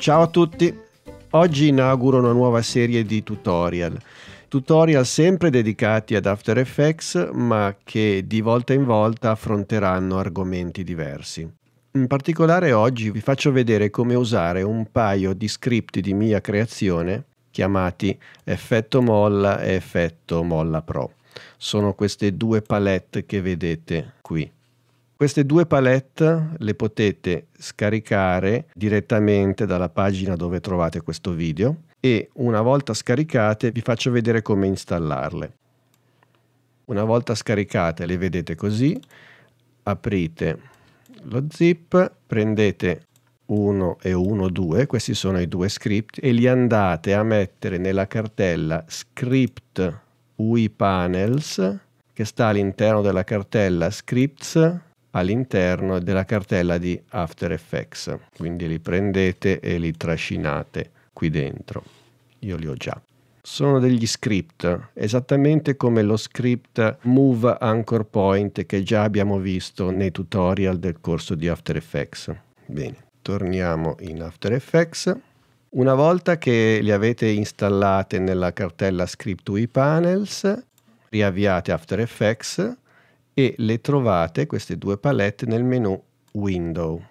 Ciao a tutti! Oggi inauguro una nuova serie di tutorial. Tutorial sempre dedicati ad After Effects, ma che di volta in volta affronteranno argomenti diversi. In particolare oggi vi faccio vedere come usare un paio di script di mia creazione chiamati effetto molla e effetto molla pro. Sono queste due palette che vedete qui. Queste due palette le potete scaricare direttamente dalla pagina dove trovate questo video e una volta scaricate vi faccio vedere come installarle. Una volta scaricate le vedete così, aprite lo zip, prendete 1 e 1, 2, questi sono i due script, e li andate a mettere nella cartella script UI panels che sta all'interno della cartella scripts all'interno della cartella di After Effects. Quindi li prendete e li trascinate qui dentro. Io li ho già. Sono degli script, esattamente come lo script Move Anchor Point che già abbiamo visto nei tutorial del corso di After Effects. Bene, torniamo in After Effects. Una volta che li avete installate nella cartella script UI panels, riavviate After Effects e le trovate, queste due palette, nel menu Window,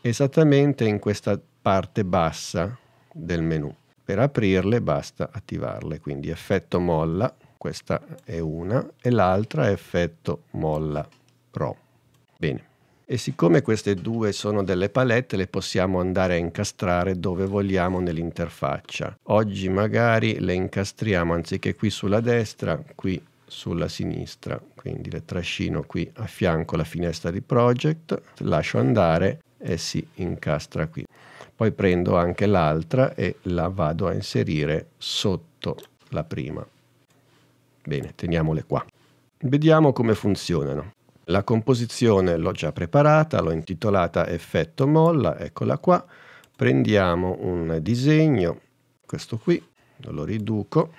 esattamente in questa parte bassa del menu. Per aprirle basta attivarle, quindi effetto molla, questa è una, e l'altra è effetto molla Pro. Bene. E siccome queste due sono delle palette, le possiamo andare a incastrare dove vogliamo nell'interfaccia. Oggi magari le incastriamo anziché qui sulla destra, qui sulla sinistra, quindi le trascino qui a fianco alla finestra di project, lascio andare e si incastra qui. Poi prendo anche l'altra e la vado a inserire sotto la prima. Bene, teniamole qua. Vediamo come funzionano. La composizione l'ho già preparata, l'ho intitolata effetto molla, eccola qua. Prendiamo un disegno, questo qui, lo riduco,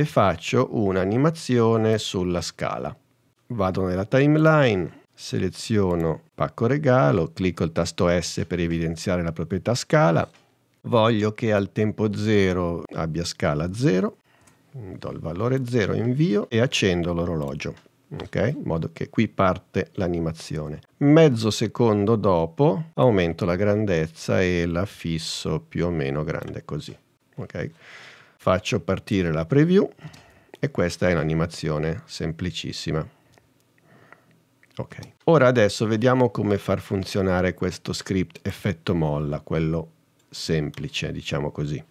e faccio un'animazione sulla scala. Vado nella timeline, seleziono pacco regalo, clicco il tasto S per evidenziare la proprietà scala, voglio che al tempo 0 abbia scala 0, do il valore 0, invio e accendo l'orologio. Ok, in modo che qui parte l'animazione. Mezzo secondo dopo aumento la grandezza e la fisso più o meno grande così. Ok. Faccio partire la preview e questa è un'animazione semplicissima. Ok. Ora adesso vediamo come far funzionare questo script effetto molla, quello semplice, diciamo così.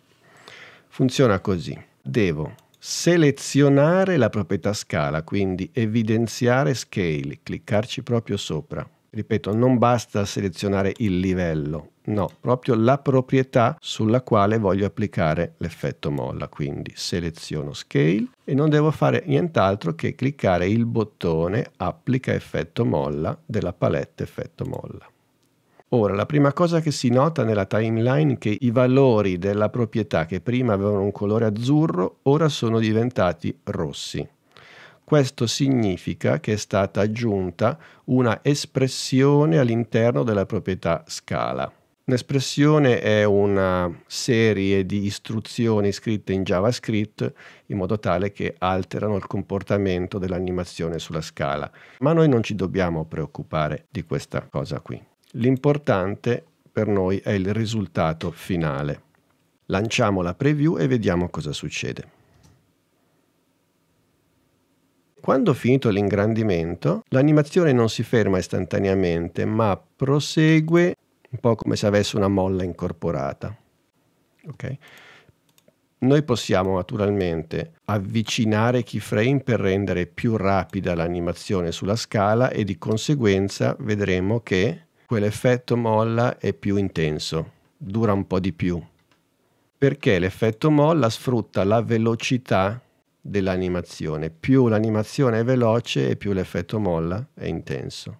Funziona così. Devo selezionare la proprietà scala, quindi evidenziare scale, cliccarci proprio sopra Ripeto, non basta selezionare il livello, no, proprio la proprietà sulla quale voglio applicare l'effetto molla. Quindi seleziono Scale e non devo fare nient'altro che cliccare il bottone Applica effetto molla della palette effetto molla. Ora, la prima cosa che si nota nella timeline è che i valori della proprietà che prima avevano un colore azzurro ora sono diventati rossi. Questo significa che è stata aggiunta una espressione all'interno della proprietà scala. Un'espressione è una serie di istruzioni scritte in JavaScript in modo tale che alterano il comportamento dell'animazione sulla scala, ma noi non ci dobbiamo preoccupare di questa cosa qui. L'importante per noi è il risultato finale. Lanciamo la preview e vediamo cosa succede. Quando finito l'ingrandimento, l'animazione non si ferma istantaneamente, ma prosegue un po' come se avesse una molla incorporata. Okay? Noi possiamo naturalmente avvicinare keyframe per rendere più rapida l'animazione sulla scala e di conseguenza vedremo che quell'effetto molla è più intenso, dura un po' di più, perché l'effetto molla sfrutta la velocità dell'animazione. Più l'animazione è veloce e più l'effetto molla è intenso.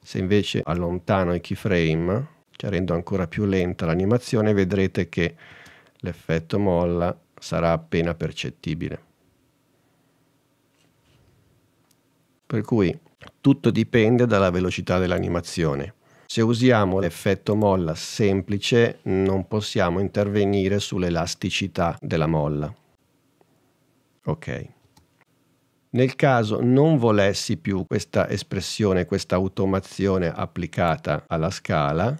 Se invece allontano i keyframe, cioè rendo ancora più lenta l'animazione, vedrete che l'effetto molla sarà appena percettibile. Per cui tutto dipende dalla velocità dell'animazione. Se usiamo l'effetto molla semplice non possiamo intervenire sull'elasticità della molla. Ok. Nel caso non volessi più questa espressione, questa automazione applicata alla scala,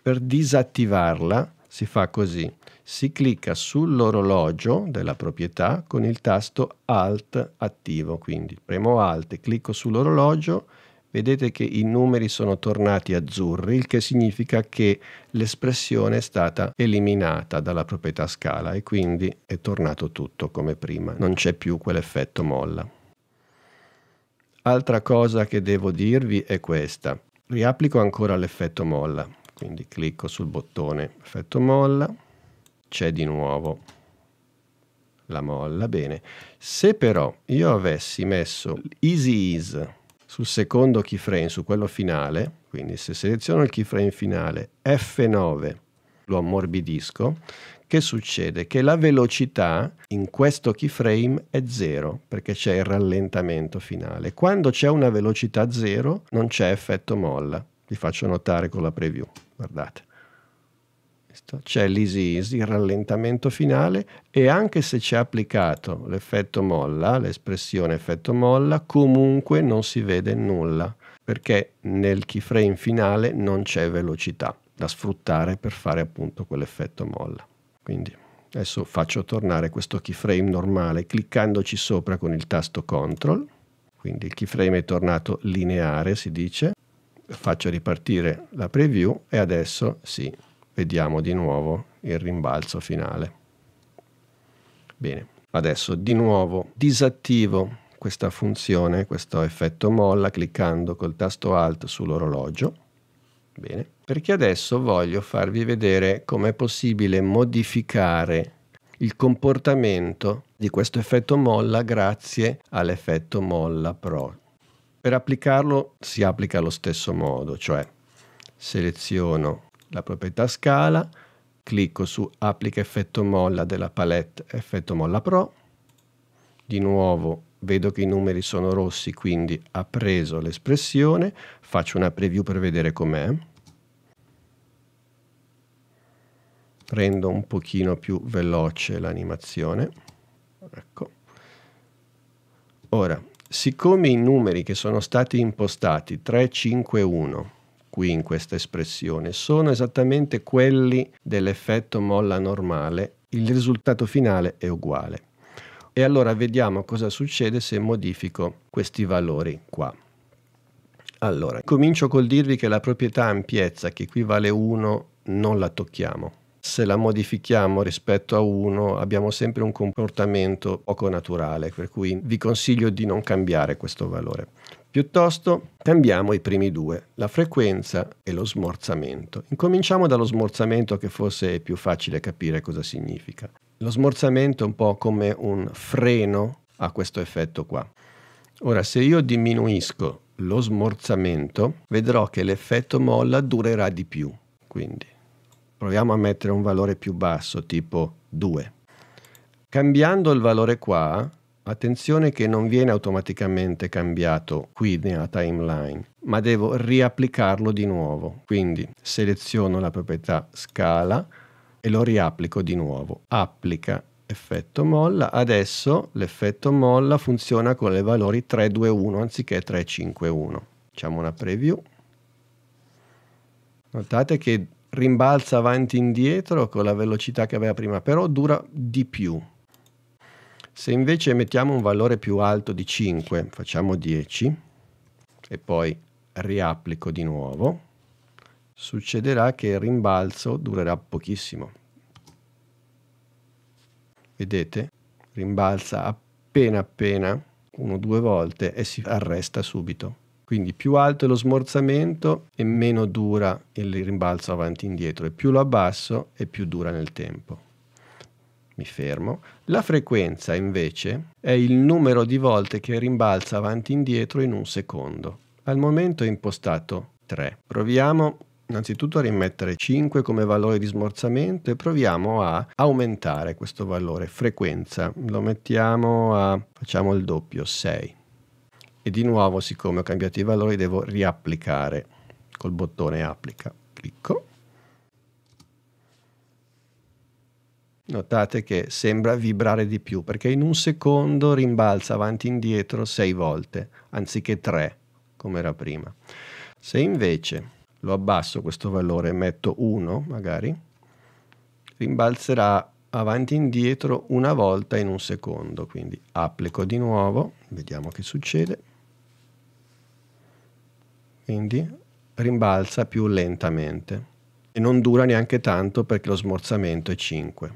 per disattivarla si fa così. Si clicca sull'orologio della proprietà con il tasto Alt attivo, quindi premo Alt e clicco sull'orologio vedete che i numeri sono tornati azzurri, il che significa che l'espressione è stata eliminata dalla proprietà scala e quindi è tornato tutto come prima, non c'è più quell'effetto molla. Altra cosa che devo dirvi è questa. Riapplico ancora l'effetto molla, quindi clicco sul bottone effetto molla, c'è di nuovo la molla, bene. Se però io avessi messo easy ease sul secondo keyframe, su quello finale, quindi se seleziono il keyframe finale F9 lo ammorbidisco, che succede? Che la velocità in questo keyframe è zero, perché c'è il rallentamento finale. Quando c'è una velocità zero, non c'è effetto molla. Vi faccio notare con la preview, guardate c'è l'easy il rallentamento finale e anche se c'è applicato l'effetto molla, l'espressione effetto molla, comunque non si vede nulla perché nel keyframe finale non c'è velocità da sfruttare per fare appunto quell'effetto molla. Quindi adesso faccio tornare questo keyframe normale cliccandoci sopra con il tasto CTRL, quindi il keyframe è tornato lineare si dice, faccio ripartire la preview e adesso sì, vediamo di nuovo il rimbalzo finale. Bene, adesso di nuovo disattivo questa funzione, questo effetto molla, cliccando col tasto Alt sull'orologio. Bene, perché adesso voglio farvi vedere com'è possibile modificare il comportamento di questo effetto molla grazie all'effetto molla Pro. Per applicarlo si applica allo stesso modo, cioè seleziono la proprietà scala, clicco su applica effetto molla della palette effetto molla pro, di nuovo vedo che i numeri sono rossi quindi ha preso l'espressione, faccio una preview per vedere com'è, prendo un pochino più veloce l'animazione, ecco. Ora, siccome i numeri che sono stati impostati 3, 5, 1 qui in questa espressione sono esattamente quelli dell'effetto molla normale, il risultato finale è uguale. E allora vediamo cosa succede se modifico questi valori qua. Allora, comincio col dirvi che la proprietà ampiezza, che equivale vale 1, non la tocchiamo. Se la modifichiamo rispetto a 1 abbiamo sempre un comportamento poco naturale, per cui vi consiglio di non cambiare questo valore. Piuttosto cambiamo i primi due, la frequenza e lo smorzamento. Incominciamo dallo smorzamento che forse è più facile capire cosa significa. Lo smorzamento è un po' come un freno a questo effetto qua. Ora, se io diminuisco lo smorzamento, vedrò che l'effetto molla durerà di più. Quindi proviamo a mettere un valore più basso, tipo 2. Cambiando il valore qua, Attenzione che non viene automaticamente cambiato qui nella timeline, ma devo riapplicarlo di nuovo. Quindi seleziono la proprietà scala e lo riapplico di nuovo. Applica effetto molla. Adesso l'effetto molla funziona con le valori 321 anziché 351. Facciamo una preview. Notate che rimbalza avanti e indietro con la velocità che aveva prima, però dura di più. Se invece mettiamo un valore più alto di 5, facciamo 10 e poi riapplico di nuovo, succederà che il rimbalzo durerà pochissimo. Vedete? Rimbalza appena appena, uno o due volte e si arresta subito. Quindi più alto è lo smorzamento e meno dura il rimbalzo avanti e indietro e più lo abbasso e più dura nel tempo mi fermo. La frequenza invece è il numero di volte che rimbalza avanti e indietro in un secondo. Al momento è impostato 3. Proviamo innanzitutto a rimettere 5 come valore di smorzamento e proviamo a aumentare questo valore frequenza. Lo mettiamo a facciamo il doppio 6. E di nuovo, siccome ho cambiato i valori, devo riapplicare col bottone applica. Clicco Notate che sembra vibrare di più perché in un secondo rimbalza avanti e indietro sei volte anziché tre come era prima. Se invece lo abbasso questo valore e metto 1 magari, rimbalzerà avanti e indietro una volta in un secondo. Quindi applico di nuovo, vediamo che succede. Quindi rimbalza più lentamente e non dura neanche tanto perché lo smorzamento è 5.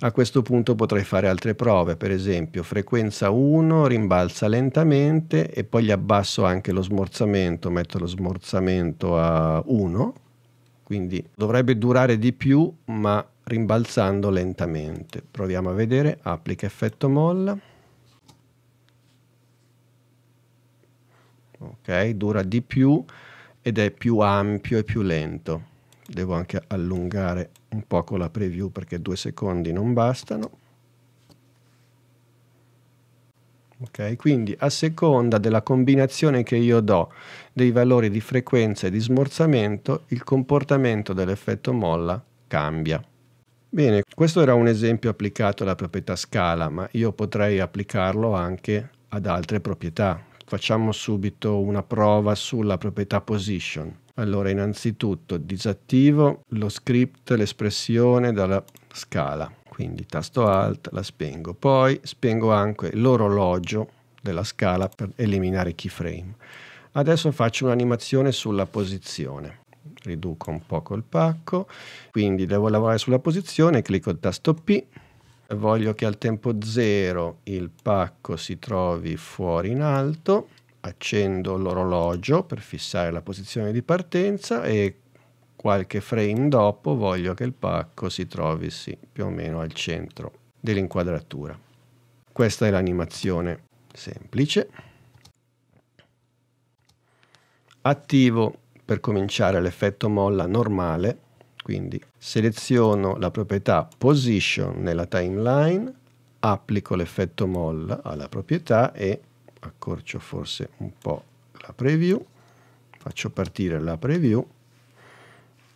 A questo punto potrei fare altre prove, per esempio frequenza 1, rimbalza lentamente e poi gli abbasso anche lo smorzamento, metto lo smorzamento a 1, quindi dovrebbe durare di più ma rimbalzando lentamente. Proviamo a vedere, applica effetto molla. Ok, dura di più ed è più ampio e più lento devo anche allungare un poco la preview perché due secondi non bastano ok quindi a seconda della combinazione che io do dei valori di frequenza e di smorzamento il comportamento dell'effetto molla cambia bene questo era un esempio applicato alla proprietà scala ma io potrei applicarlo anche ad altre proprietà facciamo subito una prova sulla proprietà position allora, innanzitutto disattivo lo script, l'espressione dalla scala, quindi tasto Alt, la spengo. Poi spengo anche l'orologio della scala per eliminare i keyframe. Adesso faccio un'animazione sulla posizione. Riduco un poco il pacco, quindi devo lavorare sulla posizione, clicco il tasto P, voglio che al tempo 0 il pacco si trovi fuori in alto accendo l'orologio per fissare la posizione di partenza e qualche frame dopo voglio che il pacco si trovi sì, più o meno al centro dell'inquadratura. Questa è l'animazione semplice. Attivo per cominciare l'effetto molla normale, quindi seleziono la proprietà position nella timeline, applico l'effetto molla alla proprietà e accorcio forse un po' la preview, faccio partire la preview,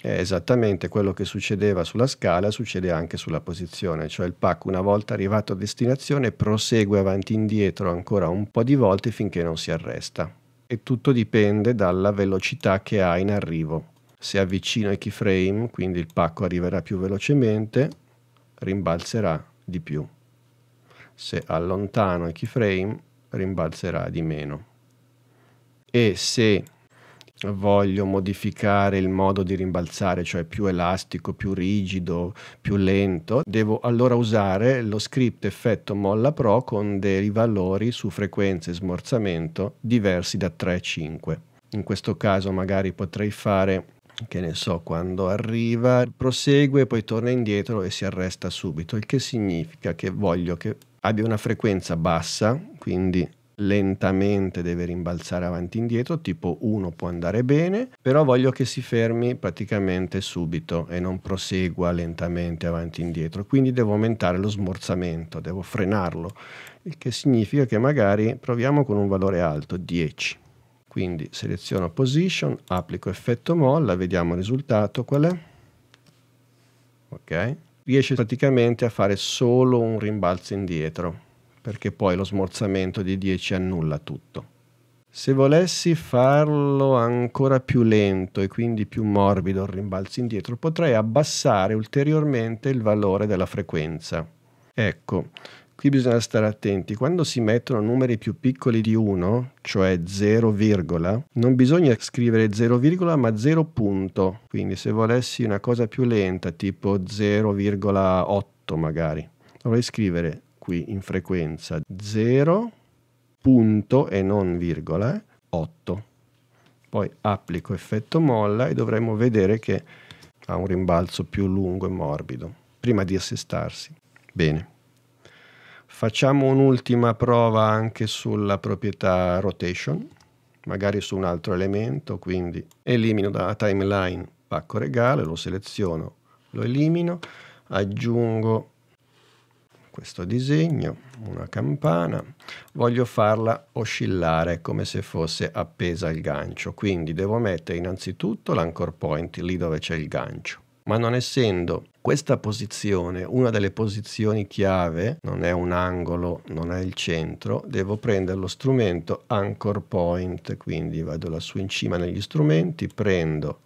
è esattamente quello che succedeva sulla scala, succede anche sulla posizione, cioè il pack una volta arrivato a destinazione prosegue avanti e indietro ancora un po' di volte finché non si arresta. E tutto dipende dalla velocità che ha in arrivo. Se avvicino i keyframe, quindi il pacco arriverà più velocemente, rimbalzerà di più. Se allontano i keyframe, rimbalzerà di meno. E se voglio modificare il modo di rimbalzare, cioè più elastico, più rigido, più lento, devo allora usare lo script effetto molla pro con dei valori su frequenza e smorzamento diversi da 3 a 5. In questo caso magari potrei fare che ne so, quando arriva, prosegue, poi torna indietro e si arresta subito, il che significa che voglio che abbia una frequenza bassa, quindi lentamente deve rimbalzare avanti e indietro, tipo 1 può andare bene, però voglio che si fermi praticamente subito e non prosegua lentamente avanti e indietro, quindi devo aumentare lo smorzamento, devo frenarlo, il che significa che magari proviamo con un valore alto, 10. Quindi seleziono position, applico effetto molla, vediamo il risultato, qual è? Ok riesce praticamente a fare solo un rimbalzo indietro, perché poi lo smorzamento di 10 annulla tutto. Se volessi farlo ancora più lento e quindi più morbido il rimbalzo indietro, potrei abbassare ulteriormente il valore della frequenza. Ecco, Qui bisogna stare attenti, quando si mettono numeri più piccoli di 1, cioè 0, non bisogna scrivere 0, ma 0 punto. Quindi se volessi una cosa più lenta, tipo 0,8 magari, dovrei scrivere qui in frequenza 0 punto e non virgola 8. Poi applico effetto molla e dovremmo vedere che ha un rimbalzo più lungo e morbido prima di assestarsi. Bene. Facciamo un'ultima prova anche sulla proprietà rotation, magari su un altro elemento, quindi elimino dalla timeline pacco regale, lo seleziono, lo elimino, aggiungo questo disegno, una campana, voglio farla oscillare come se fosse appesa al gancio, quindi devo mettere innanzitutto l'anchor point lì dove c'è il gancio, ma non essendo questa posizione, una delle posizioni chiave, non è un angolo, non è il centro, devo prendere lo strumento anchor point, quindi vado lassù in cima negli strumenti, prendo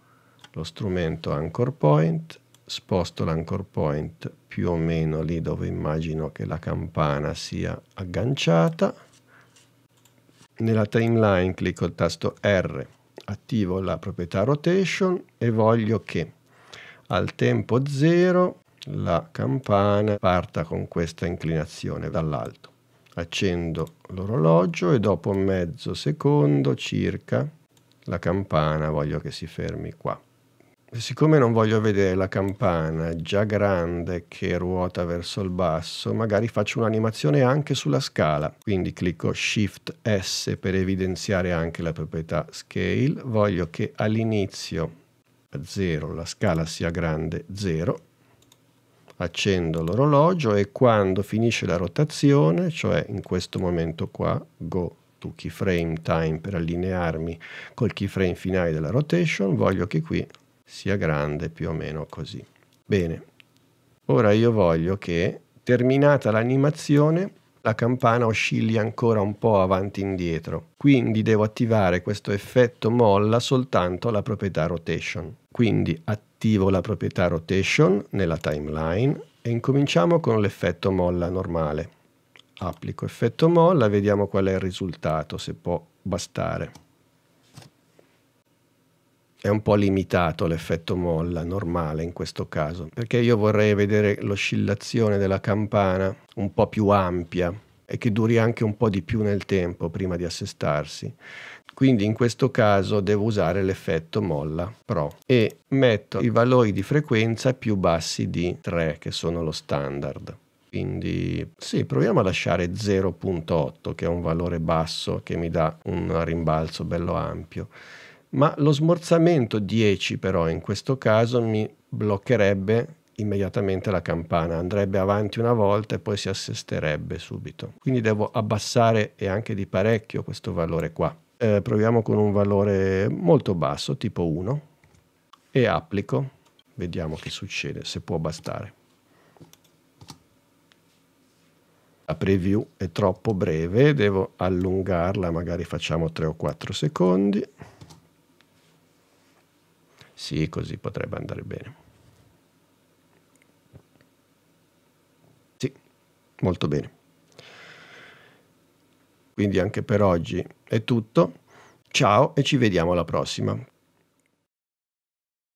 lo strumento anchor point, sposto l'anchor point più o meno lì dove immagino che la campana sia agganciata. Nella timeline clicco il tasto R, attivo la proprietà rotation e voglio che al tempo 0 la campana parta con questa inclinazione dall'alto. Accendo l'orologio e dopo mezzo secondo circa la campana voglio che si fermi qua. siccome non voglio vedere la campana già grande che ruota verso il basso, magari faccio un'animazione anche sulla scala. Quindi clicco Shift S per evidenziare anche la proprietà Scale. Voglio che all'inizio 0, la scala sia grande 0, accendo l'orologio e quando finisce la rotazione, cioè in questo momento qua, go to keyframe time per allinearmi col keyframe finale della rotation, voglio che qui sia grande più o meno così. Bene, ora io voglio che terminata l'animazione la campana oscilli ancora un po' avanti e indietro. Quindi devo attivare questo effetto molla soltanto alla proprietà rotation. Quindi attivo la proprietà rotation nella timeline e incominciamo con l'effetto molla normale. Applico effetto molla, vediamo qual è il risultato, se può bastare è un po' limitato l'effetto molla normale in questo caso, perché io vorrei vedere l'oscillazione della campana un po' più ampia e che duri anche un po' di più nel tempo prima di assestarsi. Quindi in questo caso devo usare l'effetto molla pro e metto i valori di frequenza più bassi di 3 che sono lo standard. Quindi sì, proviamo a lasciare 0.8 che è un valore basso che mi dà un rimbalzo bello ampio ma lo smorzamento 10 però in questo caso mi bloccherebbe immediatamente la campana, andrebbe avanti una volta e poi si assesterebbe subito. Quindi devo abbassare e anche di parecchio questo valore qua. Eh, proviamo con un valore molto basso, tipo 1, e applico, vediamo che succede, se può bastare. La preview è troppo breve, devo allungarla, magari facciamo 3 o 4 secondi. Sì, così potrebbe andare bene. Sì, molto bene. Quindi anche per oggi è tutto. Ciao e ci vediamo alla prossima.